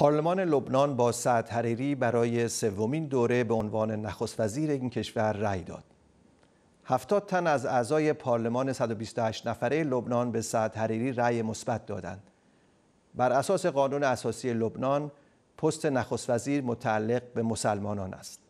پارلمان لبنان با سعد حریری برای سومین دوره به عنوان نخست وزیر این کشور رأی داد. هفتاد تن از اعضای پارلمان 128 نفره لبنان به سعد حریری رأی مثبت دادند. بر اساس قانون اساسی لبنان، پست نخست وزیر متعلق به مسلمانان است.